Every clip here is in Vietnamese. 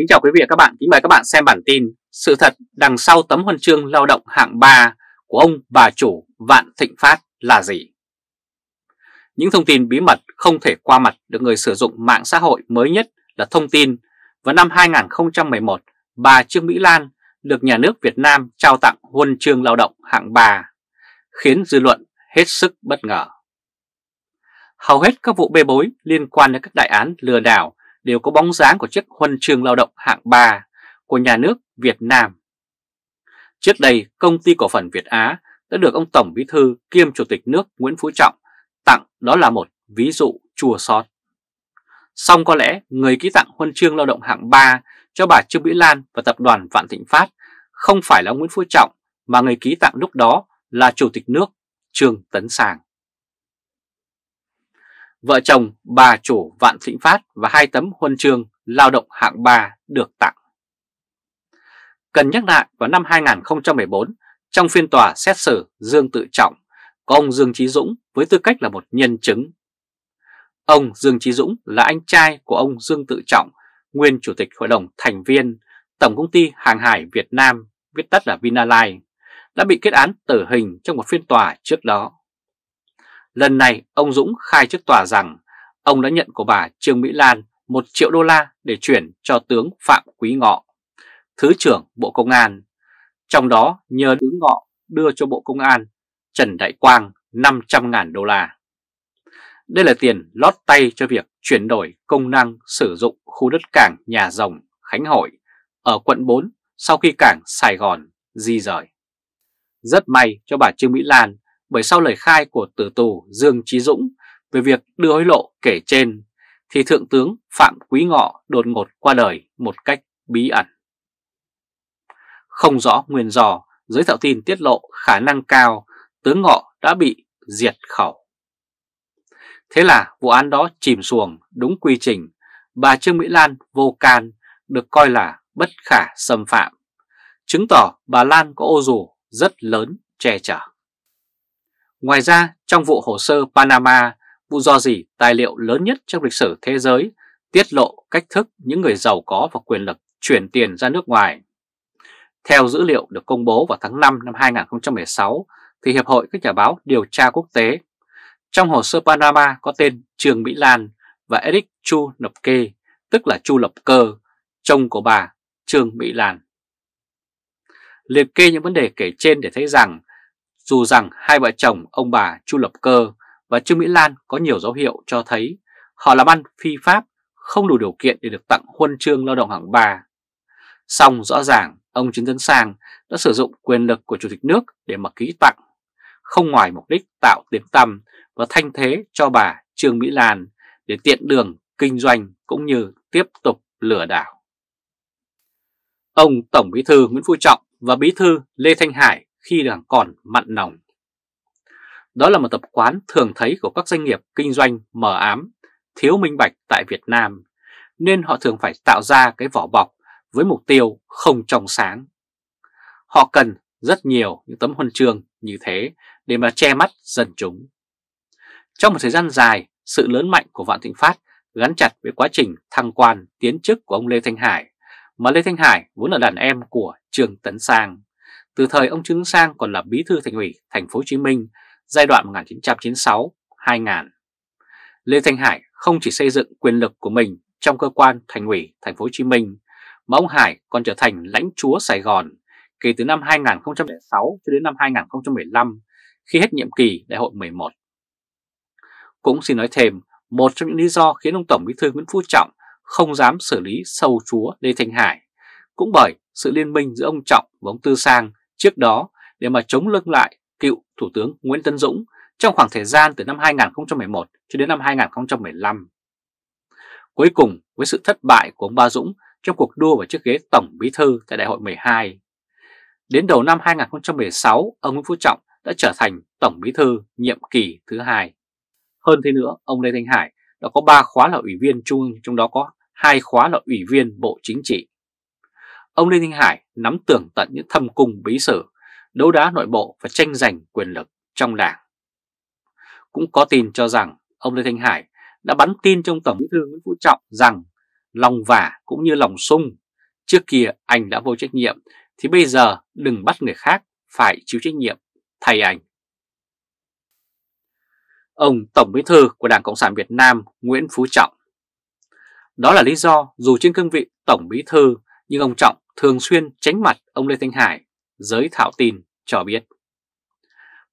Kính chào quý vị và các bạn, kính mời các bạn xem bản tin Sự thật đằng sau tấm huân chương lao động hạng 3 của ông bà chủ Vạn Thịnh Phát là gì? Những thông tin bí mật không thể qua mặt được người sử dụng mạng xã hội mới nhất là thông tin vào năm 2011 bà Trương Mỹ Lan được nhà nước Việt Nam trao tặng huân chương lao động hạng 3 khiến dư luận hết sức bất ngờ. Hầu hết các vụ bê bối liên quan đến các đại án lừa đảo đều có bóng dáng của chiếc huân chương lao động hạng 3 của nhà nước Việt Nam. Trước đây, công ty cổ phần Việt Á đã được ông Tổng Bí Thư kiêm Chủ tịch nước Nguyễn Phú Trọng tặng đó là một ví dụ chua sót. Song có lẽ người ký tặng huân chương lao động hạng 3 cho bà Trương Mỹ Lan và tập đoàn Vạn Thịnh Phát không phải là Nguyễn Phú Trọng mà người ký tặng lúc đó là Chủ tịch nước Trương Tấn Sàng vợ chồng bà chủ Vạn Thịnh Phát và hai tấm huân chương lao động hạng 3 được tặng. Cần nhắc lại vào năm 2014, trong phiên tòa xét xử Dương Tự Trọng, có ông Dương Chí Dũng với tư cách là một nhân chứng. Ông Dương Chí Dũng là anh trai của ông Dương Tự Trọng, nguyên chủ tịch hội đồng thành viên Tổng công ty Hàng hải Việt Nam, viết tắt là Vinalines, đã bị kết án tử hình trong một phiên tòa trước đó. Lần này ông Dũng khai trước tòa rằng ông đã nhận của bà Trương Mỹ Lan 1 triệu đô la để chuyển cho tướng Phạm Quý Ngọ, Thứ trưởng Bộ Công an. Trong đó nhờ tướng Ngọ đưa cho Bộ Công an Trần Đại Quang 500.000 đô la. Đây là tiền lót tay cho việc chuyển đổi công năng sử dụng khu đất cảng nhà rồng Khánh Hội ở quận 4 sau khi cảng Sài Gòn di rời. Rất may cho bà Trương Mỹ Lan bởi sau lời khai của tử tù Dương Trí Dũng về việc đưa hối lộ kể trên, thì Thượng tướng Phạm Quý Ngọ đột ngột qua đời một cách bí ẩn. Không rõ nguyên do, giới thạo tin tiết lộ khả năng cao tướng Ngọ đã bị diệt khẩu. Thế là vụ án đó chìm xuồng đúng quy trình, bà Trương Mỹ Lan vô can được coi là bất khả xâm phạm, chứng tỏ bà Lan có ô dù rất lớn che chở. Ngoài ra, trong vụ hồ sơ Panama, vụ do gì tài liệu lớn nhất trong lịch sử thế giới tiết lộ cách thức những người giàu có và quyền lực chuyển tiền ra nước ngoài. Theo dữ liệu được công bố vào tháng 5 năm 2016, thì Hiệp hội các nhà báo điều tra quốc tế trong hồ sơ Panama có tên Trường Mỹ Lan và Eric Chu Lập Kê, tức là Chu Lập Cơ, chồng của bà Trương Mỹ Lan. Liệt kê những vấn đề kể trên để thấy rằng dù rằng hai vợ chồng ông bà Chu Lập Cơ và Trương Mỹ Lan có nhiều dấu hiệu cho thấy họ làm ăn phi pháp, không đủ điều kiện để được tặng huân chương lao động hạng ba, Song rõ ràng ông Trương Tấn Sang đã sử dụng quyền lực của Chủ tịch nước để mà ký tặng, không ngoài mục đích tạo tiếng tăm và thanh thế cho bà Trương Mỹ Lan để tiện đường kinh doanh cũng như tiếp tục lừa đảo. Ông Tổng Bí thư Nguyễn Phú Trọng và Bí thư Lê Thanh Hải khi đang còn mặn nồng. Đó là một tập quán thường thấy của các doanh nghiệp kinh doanh mờ ám, thiếu minh bạch tại Việt Nam, nên họ thường phải tạo ra cái vỏ bọc với mục tiêu không trong sáng. Họ cần rất nhiều những tấm huân chương như thế để mà che mắt dân chúng. Trong một thời gian dài, sự lớn mạnh của Vạn Thịnh Phát gắn chặt với quá trình thăng quan tiến chức của ông Lê Thanh Hải, mà Lê Thanh Hải vốn là đàn em của Trường Tấn Sang từ thời ông Trương Sang còn là bí thư thành ủy thành phố Hồ Chí Minh giai đoạn 1996-2000. Lê Thanh Hải không chỉ xây dựng quyền lực của mình trong cơ quan thành ủy thành phố Hồ Chí Minh mà ông Hải còn trở thành lãnh chúa Sài Gòn kể từ năm 2006 cho đến năm 2015 khi hết nhiệm kỳ đại hội 11. Cũng xin nói thêm, một trong những lý do khiến ông Tổng Bí thư Nguyễn Phú Trọng không dám xử lý sâu chúa Lê Thanh Hải cũng bởi sự liên minh giữa ông Trọng và ông Tư Sang Trước đó, để mà chống lưng lại cựu Thủ tướng Nguyễn Tân Dũng trong khoảng thời gian từ năm 2011 cho đến năm 2015. Cuối cùng, với sự thất bại của ông Ba Dũng trong cuộc đua vào chiếc ghế Tổng Bí Thư tại Đại hội 12, đến đầu năm 2016, ông Nguyễn Phú Trọng đã trở thành Tổng Bí Thư nhiệm kỳ thứ hai. Hơn thế nữa, ông Lê Thanh Hải đã có 3 khóa là ủy viên trung ương, trong đó có hai khóa là ủy viên Bộ Chính trị ông Lê Thanh Hải nắm tưởng tận những thâm cung bí sử, đấu đá nội bộ và tranh giành quyền lực trong đảng. Cũng có tin cho rằng ông Lê Thanh Hải đã bắn tin trong Tổng bí thư Nguyễn Phú Trọng rằng lòng vả cũng như lòng sung. Trước kia anh đã vô trách nhiệm thì bây giờ đừng bắt người khác phải chịu trách nhiệm thay anh. Ông Tổng bí thư của Đảng Cộng sản Việt Nam Nguyễn Phú Trọng Đó là lý do dù trên cương vị Tổng bí thư nhưng ông Trọng thường xuyên tránh mặt ông Lê Thanh Hải, giới thảo tin cho biết.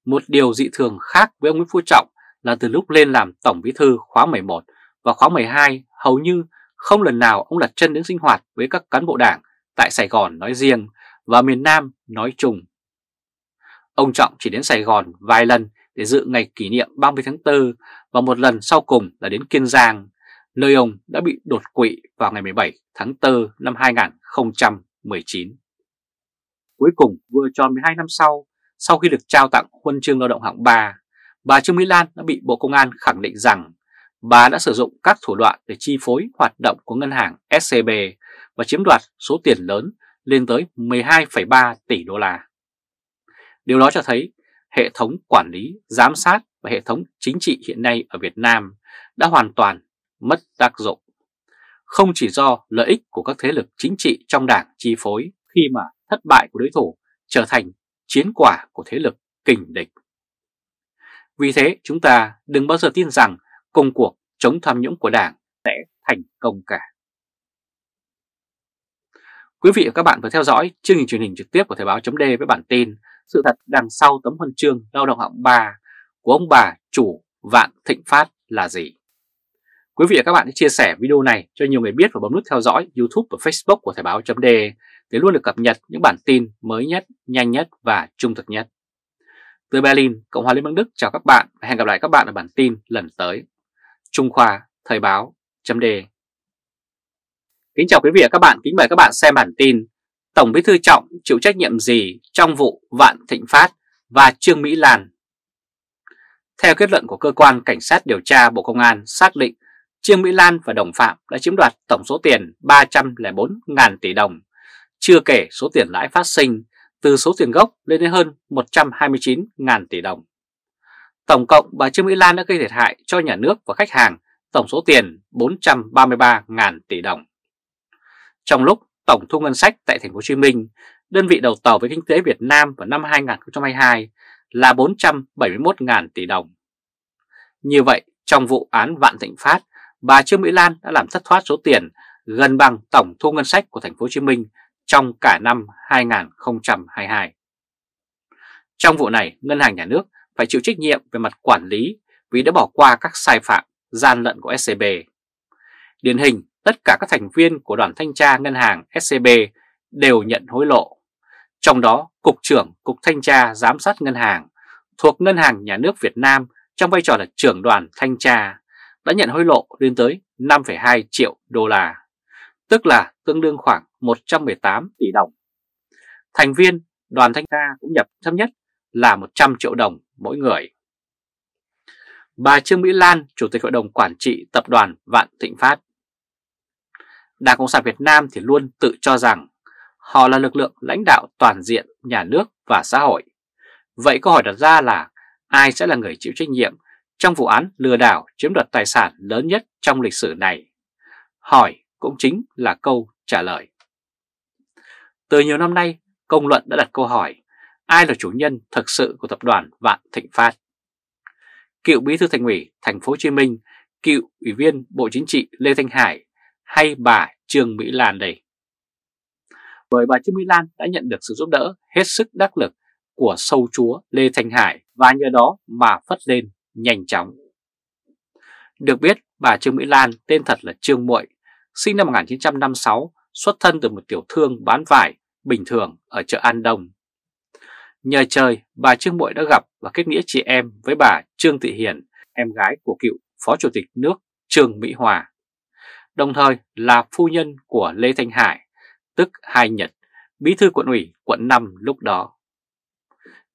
Một điều dị thường khác với ông Nguyễn Phú Trọng là từ lúc lên làm Tổng Bí Thư khóa 11 và khóa 12 hầu như không lần nào ông đặt chân đến sinh hoạt với các cán bộ đảng tại Sài Gòn nói riêng và miền Nam nói chung. Ông Trọng chỉ đến Sài Gòn vài lần để dự ngày kỷ niệm 30 tháng 4 và một lần sau cùng là đến Kiên Giang nơi ông đã bị đột quỵ vào ngày 17 tháng 4 năm 2019. Cuối cùng vừa tròn 12 năm sau, sau khi được trao tặng huân chương lao động hạng 3, bà Trương Mỹ Lan đã bị Bộ Công an khẳng định rằng bà đã sử dụng các thủ đoạn để chi phối hoạt động của ngân hàng SCB và chiếm đoạt số tiền lớn lên tới 12,3 tỷ đô la. Điều đó cho thấy hệ thống quản lý, giám sát và hệ thống chính trị hiện nay ở Việt Nam đã hoàn toàn mất tác dụng. Không chỉ do lợi ích của các thế lực chính trị trong đảng chi phối khi mà thất bại của đối thủ trở thành chiến quả của thế lực kình địch. Vì thế chúng ta đừng bao giờ tin rằng công cuộc chống tham nhũng của đảng sẽ thành công cả. Quý vị và các bạn vừa theo dõi chương trình truyền hình trực tiếp của Thời báo .d với bản tin Sự thật đằng sau tấm huân chương lao động hạng 3 của ông bà chủ Vạn Thịnh Phát là gì? Quý vị và các bạn hãy chia sẻ video này cho nhiều người biết và bấm nút theo dõi YouTube và Facebook của Thời báo .de để luôn được cập nhật những bản tin mới nhất, nhanh nhất và trung thực nhất. Từ Berlin, Cộng hòa Liên bang Đức chào các bạn và hẹn gặp lại các bạn ở bản tin lần tới. Trung Khoa, Thời báo .de Kính chào quý vị và các bạn, kính mời các bạn xem bản tin Tổng bí thư Trọng chịu trách nhiệm gì trong vụ Vạn Thịnh Phát và Trương Mỹ Lan? Theo kết luận của Cơ quan Cảnh sát Điều tra Bộ Công an xác định Trương Mỹ Lan và đồng phạm đã chiếm đoạt tổng số tiền 304.000 tỷ đồng, chưa kể số tiền lãi phát sinh từ số tiền gốc lên đến hơn 129.000 tỷ đồng. Tổng cộng bà Trương Mỹ Lan đã gây thiệt hại cho nhà nước và khách hàng tổng số tiền 433.000 tỷ đồng. Trong lúc tổng thu ngân sách tại thành phố Hồ Chí Minh, đơn vị đầu tàu với kinh tế Việt Nam vào năm 2022 là 471.000 tỷ đồng. Như vậy, trong vụ án Vạn Thịnh Phát bà Trương Mỹ Lan đã làm thất thoát số tiền gần bằng tổng thu ngân sách của thành phố Hồ Chí Minh trong cả năm 2022. Trong vụ này, ngân hàng nhà nước phải chịu trách nhiệm về mặt quản lý vì đã bỏ qua các sai phạm gian lận của SCB. E Điển hình, tất cả các thành viên của đoàn thanh tra ngân hàng SCB e đều nhận hối lộ. Trong đó, Cục trưởng Cục Thanh tra Giám sát Ngân hàng thuộc Ngân hàng Nhà nước Việt Nam trong vai trò là trưởng đoàn thanh tra đã nhận hối lộ lên tới 5,2 triệu đô la, tức là tương đương khoảng 118 tỷ đồng. Thành viên đoàn thanh tra cũng nhập thấp nhất là 100 triệu đồng mỗi người. Bà Trương Mỹ Lan, Chủ tịch Hội đồng Quản trị Tập đoàn Vạn Thịnh Phát. Đảng Cộng sản Việt Nam thì luôn tự cho rằng họ là lực lượng lãnh đạo toàn diện nhà nước và xã hội. Vậy câu hỏi đặt ra là ai sẽ là người chịu trách nhiệm trong vụ án lừa đảo chiếm đoạt tài sản lớn nhất trong lịch sử này? Hỏi cũng chính là câu trả lời. Từ nhiều năm nay, công luận đã đặt câu hỏi ai là chủ nhân thực sự của tập đoàn Vạn Thịnh Phát? Cựu Bí thư Thành ủy Thành phố Hồ Chí Minh, cựu Ủy viên Bộ Chính trị Lê Thanh Hải hay bà Trương Mỹ Lan đây? Bởi bà Trương Mỹ Lan đã nhận được sự giúp đỡ hết sức đắc lực của sâu chúa Lê Thanh Hải và nhờ đó mà phất lên nhanh chóng. Được biết, bà Trương Mỹ Lan tên thật là Trương Muội, sinh năm 1956, xuất thân từ một tiểu thương bán vải bình thường ở chợ An Đông. Nhờ trời, bà Trương Muội đã gặp và kết nghĩa chị em với bà Trương Thị Hiền, em gái của cựu Phó Chủ tịch nước Trương Mỹ Hòa, đồng thời là phu nhân của Lê Thanh Hải, tức Hai Nhật, bí thư quận ủy quận 5 lúc đó.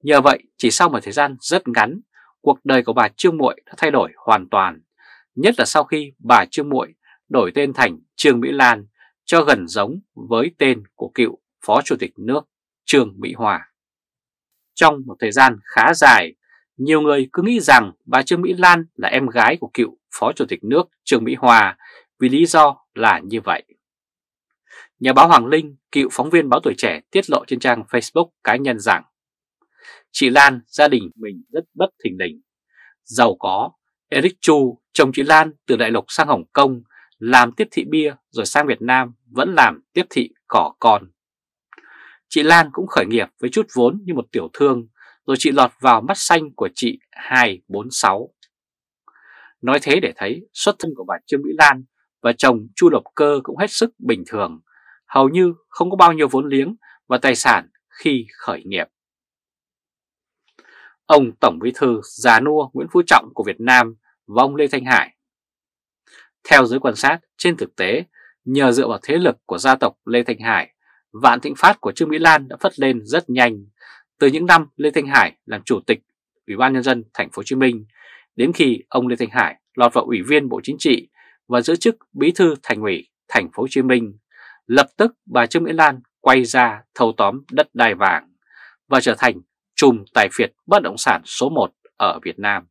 Nhờ vậy, chỉ sau một thời gian rất ngắn, cuộc đời của bà Trương Muội đã thay đổi hoàn toàn, nhất là sau khi bà Trương Muội đổi tên thành Trương Mỹ Lan cho gần giống với tên của cựu Phó Chủ tịch nước Trương Mỹ Hòa. Trong một thời gian khá dài, nhiều người cứ nghĩ rằng bà Trương Mỹ Lan là em gái của cựu Phó Chủ tịch nước Trương Mỹ Hòa vì lý do là như vậy. Nhà báo Hoàng Linh, cựu phóng viên báo tuổi trẻ tiết lộ trên trang Facebook cá nhân rằng Chị Lan gia đình mình rất bất thình lình. Giàu có, Eric Chu chồng chị Lan từ Đại Lục sang Hồng Kông làm tiếp thị bia rồi sang Việt Nam vẫn làm tiếp thị cỏ con. Chị Lan cũng khởi nghiệp với chút vốn như một tiểu thương rồi chị lọt vào mắt xanh của chị 246. Nói thế để thấy xuất thân của bà Trương Mỹ Lan và chồng Chu Độc Cơ cũng hết sức bình thường, hầu như không có bao nhiêu vốn liếng và tài sản khi khởi nghiệp ông Tổng Bí Thư Già Nua Nguyễn Phú Trọng của Việt Nam và ông Lê Thanh Hải. Theo giới quan sát, trên thực tế, nhờ dựa vào thế lực của gia tộc Lê Thanh Hải, vạn thịnh phát của Trương Mỹ Lan đã phất lên rất nhanh. Từ những năm Lê Thanh Hải làm chủ tịch Ủy ban nhân dân thành phố Hồ Chí Minh, đến khi ông Lê Thanh Hải lọt vào ủy viên Bộ Chính trị và giữ chức Bí thư Thành ủy thành phố Hồ Chí Minh, lập tức bà Trương Mỹ Lan quay ra thâu tóm đất đai vàng và trở thành trùm tài phiệt bất động sản số 1 ở Việt Nam.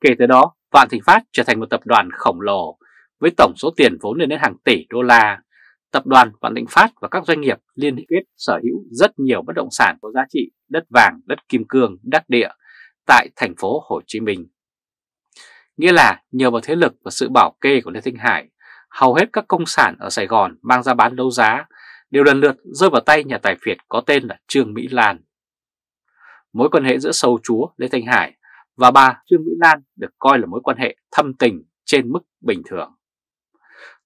Kể từ đó, Vạn Thịnh Phát trở thành một tập đoàn khổng lồ với tổng số tiền vốn lên đến hàng tỷ đô la. Tập đoàn Vạn Thịnh Phát và các doanh nghiệp liên kết sở hữu rất nhiều bất động sản có giá trị đất vàng, đất kim cương, đắc địa tại thành phố Hồ Chí Minh. Nghĩa là nhờ vào thế lực và sự bảo kê của Lê Thanh Hải, hầu hết các công sản ở Sài Gòn mang ra bán đấu giá đều lần lượt rơi vào tay nhà tài phiệt có tên là Trương Mỹ Lan. Mối quan hệ giữa sầu chúa Lê Thanh Hải và bà Trương Mỹ Lan được coi là mối quan hệ thâm tình trên mức bình thường.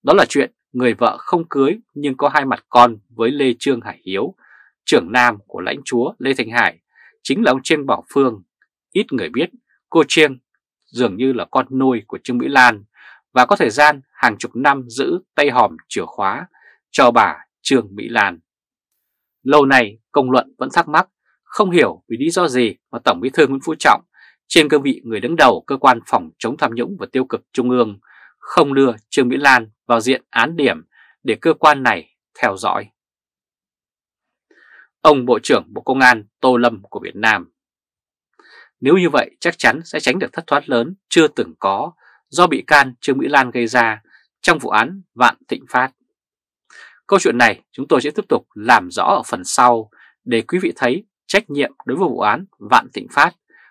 Đó là chuyện người vợ không cưới nhưng có hai mặt con với Lê Trương Hải Hiếu, trưởng nam của lãnh chúa Lê Thanh Hải, chính là ông Trương Bảo Phương. Ít người biết, cô Trương dường như là con nuôi của Trương Mỹ Lan và có thời gian hàng chục năm giữ tay hòm chìa khóa cho bà Trương Mỹ Lan. Lâu nay, công luận vẫn thắc mắc không hiểu vì lý do gì mà Tổng Bí thư Nguyễn Phú Trọng trên cương vị người đứng đầu cơ quan phòng chống tham nhũng và tiêu cực trung ương không đưa Trương Mỹ Lan vào diện án điểm để cơ quan này theo dõi. Ông Bộ trưởng Bộ Công an Tô Lâm của Việt Nam Nếu như vậy chắc chắn sẽ tránh được thất thoát lớn chưa từng có do bị can Trương Mỹ Lan gây ra trong vụ án Vạn Thịnh Phát. Câu chuyện này chúng tôi sẽ tiếp tục làm rõ ở phần sau để quý vị thấy trách nhiệm đối với vụ án Vạn Thịnh Phát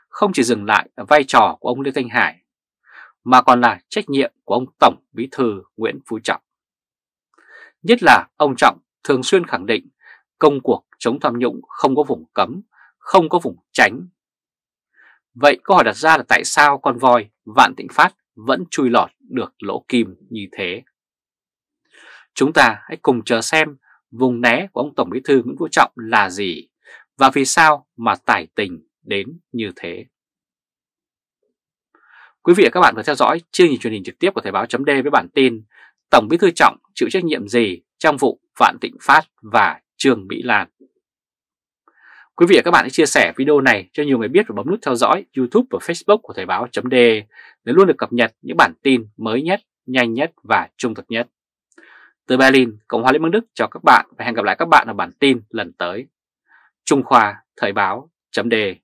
không chỉ dừng lại ở vai trò của ông Lê Thanh Hải, mà còn là trách nhiệm của ông Tổng Bí Thư Nguyễn Phú Trọng. Nhất là ông Trọng thường xuyên khẳng định công cuộc chống tham nhũng không có vùng cấm, không có vùng tránh. Vậy câu hỏi đặt ra là tại sao con voi Vạn Thịnh Phát vẫn chui lọt được lỗ kim như thế? Chúng ta hãy cùng chờ xem vùng né của ông Tổng Bí Thư Nguyễn Phú Trọng là gì và vì sao mà tài tình đến như thế? Quý vị và các bạn vừa theo dõi chương trình truyền hình trực tiếp của Thời báo .d với bản tin Tổng bí thư Trọng chịu trách nhiệm gì trong vụ Vạn Tịnh Phát và trường Mỹ Lan. Quý vị và các bạn hãy chia sẻ video này cho nhiều người biết và bấm nút theo dõi YouTube và Facebook của Thời báo .d để luôn được cập nhật những bản tin mới nhất, nhanh nhất và trung thực nhất. Từ Berlin, Cộng hòa Liên bang Đức chào các bạn và hẹn gặp lại các bạn ở bản tin lần tới. Trung Khoa Thời báo chấm đề